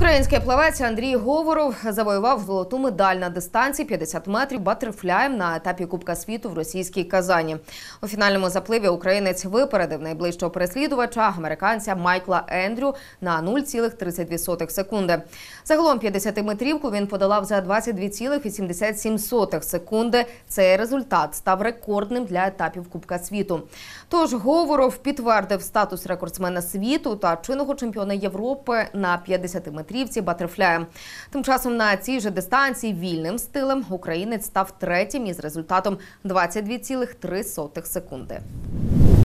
Український плавець Андрій Говоров завоював золоту медаль на дистанції 50 метрів батерфляєм на етапі Кубка світу в російській Казані. У фінальному запливі українець випередив найближчого переслідувача американця Майкла Ендрю на 0,32 секунди. Загалом 50-метрівку він подолав за 22,87 секунди. Цей результат став рекордним для етапів Кубка світу. Тож Говоров підтвердив статус рекордсмена світу та чинного чемпіона Європи на 50-метрівку. Петрівці батерфляєм. Тим часом на цій же дистанції вільним стилем українець став третім із результатом 22,3 секунди.